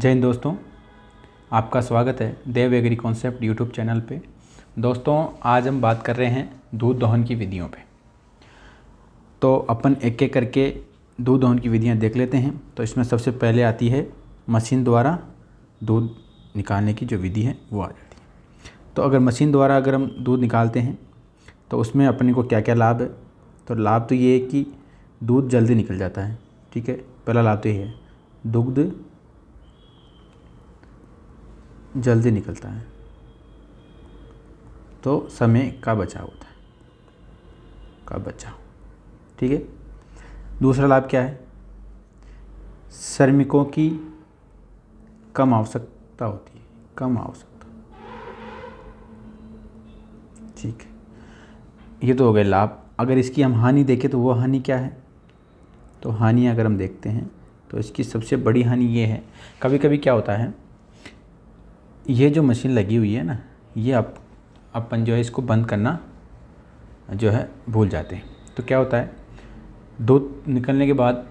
जय हिंद दोस्तों आपका स्वागत है Dev agri concept YouTube channel पे दोस्तों आज हम बात कर रहे हैं दूध दोहन की विधियों पे तो अपन एक एक करके दूध दोहन की विधियाँ देख लेते हैं तो इसमें सबसे पहले आती है मशीन द्वारा दूध निकालने की जो विधि है वो आ जाती है तो अगर मशीन द्वारा अगर हम दूध निकालते हैं तो उसमें अपने को क्या क्या लाभ है तो लाभ तो ये है कि दूध जल्दी निकल जाता है ठीक है पहला लाभ तो ये है दुग्ध जल्दी निकलता है तो समय का बचाव होता है का बचाव ठीक है दूसरा लाभ क्या है श्रमिकों की कम आवश्यकता होती है कम आवश्यकता ठीक है ये तो हो गए लाभ अगर इसकी हम हानि देखें तो वो हानि क्या है तो हानि अगर हम देखते हैं तो इसकी सबसे बड़ी हानि ये है कभी कभी क्या होता है ये जो मशीन लगी हुई है ना ये आप अपन जो है इसको बंद करना जो है भूल जाते हैं तो क्या होता है दूध निकलने के बाद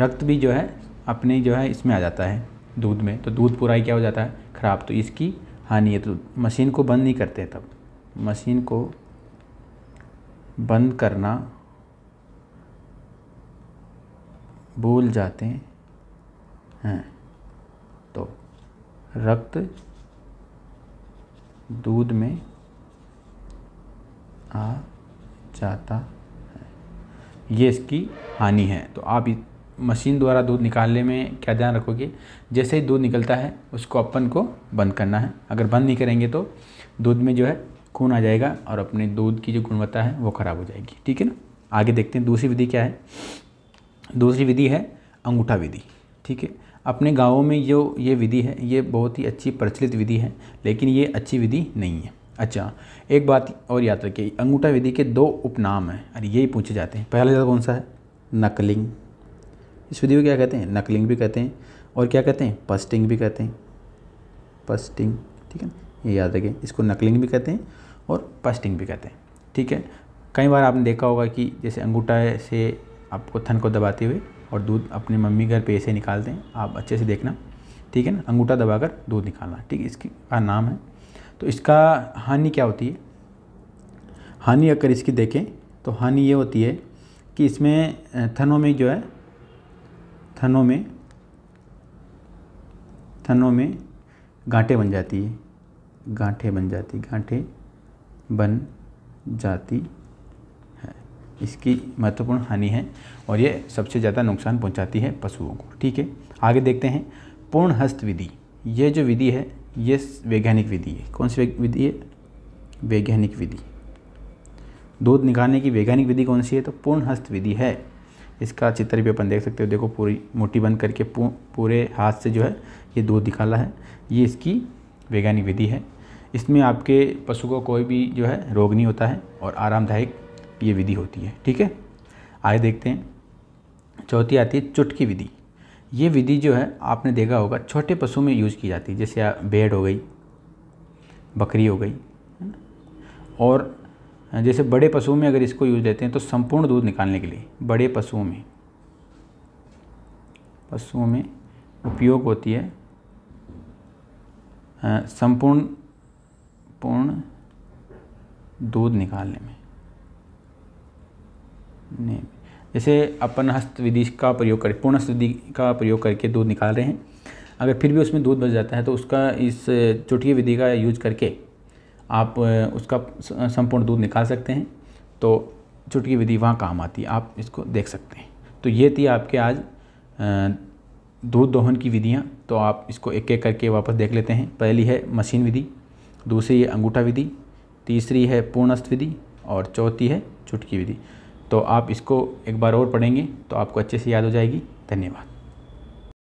रक्त भी जो है अपने जो है इसमें आ जाता है दूध में तो दूध पूरा ही क्या हो जाता है ख़राब तो इसकी हानि है तो मशीन को बंद नहीं करते तब मशीन को बंद करना भूल जाते हैं हाँ। तो रक्त दूध में आ जाता है ये इसकी हानि है तो आप मशीन द्वारा दूध निकालने में क्या ध्यान रखोगे जैसे ही दूध निकलता है उसको अपन को बंद करना है अगर बंद नहीं करेंगे तो दूध में जो है खून आ जाएगा और अपने दूध की जो गुणवत्ता है वो ख़राब हो जाएगी ठीक है ना आगे देखते हैं दूसरी विधि क्या है दूसरी विधि है अंगूठा विधि ठीक है अपने गाँवों में जो ये विधि है ये बहुत ही अच्छी प्रचलित विधि है लेकिन ये अच्छी विधि नहीं है अच्छा एक बात और याद रखिए अंगूठा विधि के दो उपनाम हैं अरे यही पूछे जाते हैं पहला जगह कौन सा है नकलिंग इस विधि को क्या कहते हैं नकलिंग भी कहते हैं और क्या कहते हैं पस्टिंग भी कहते हैं पस्टिंग ठीक है ये याद रखें इसको नकलिंग भी कहते हैं और पस्टिंग भी कहते हैं ठीक है कई बार आपने देखा होगा कि जैसे अंगूठा से आपको थन को दबाते हुए और दूध अपने मम्मी घर पे ऐसे निकालते हैं आप अच्छे से देखना ठीक है ना अंगूठा दबाकर दूध निकालना ठीक है इसकी का नाम है तो इसका हानि क्या होती है हानि अगर इसकी देखें तो हानि ये होती है कि इसमें थनों में जो है थनों में थनों में गांठें बन जाती है गांठें बन जाती गांठें बन जाती इसकी महत्वपूर्ण हानि है और ये सबसे ज़्यादा नुकसान पहुंचाती है पशुओं को ठीक है आगे देखते हैं पूर्ण हस्त विधि ये जो विधि है ये वैज्ञानिक विधि है कौन सी विधि है वैज्ञानिक विधि दूध निकालने की वैज्ञानिक विधि कौन सी है तो पूर्ण हस्त विधि है इसका चित्र भी अपन देख सकते हो देखो पूरी मोटी बंद करके पूरे हाथ से जो है ये दूध निकाला है ये इसकी वैज्ञानिक विधि है इसमें आपके पशु को कोई भी जो है रोग नहीं होता है और आरामदायक ये विधि होती है ठीक है आगे देखते हैं चौथी आती है चुटकी विधि ये विधि जो है आपने देखा होगा छोटे पशु में यूज की जाती है जैसे भेड़ हो गई बकरी हो गई और जैसे बड़े पशुओं में अगर इसको यूज लेते हैं तो संपूर्ण दूध निकालने के लिए बड़े पशुओं में पशुओं में उपयोग होती है संपूर्ण पूर्ण दूध निकालने में ने जैसे अपन हस्त विधि का प्रयोग कर पूर्ण हस्त विधि का प्रयोग करके दूध निकाल रहे हैं अगर फिर भी उसमें दूध बच जाता है तो उसका इस चुटकी विधि का यूज करके आप उसका संपूर्ण दूध निकाल सकते हैं तो चुटकी विधि वहाँ काम आती है आप इसको देख सकते हैं तो ये थी आपके आज दूध दोहन की विधियाँ तो आप इसको एक एक करके वापस देख लेते हैं पहली है मशीन विधि दूसरी है अंगूठा विधि तीसरी है पूर्णस्थ विधि और चौथी है चुटकी विधि तो आप इसको एक बार और पढ़ेंगे तो आपको अच्छे से याद हो जाएगी धन्यवाद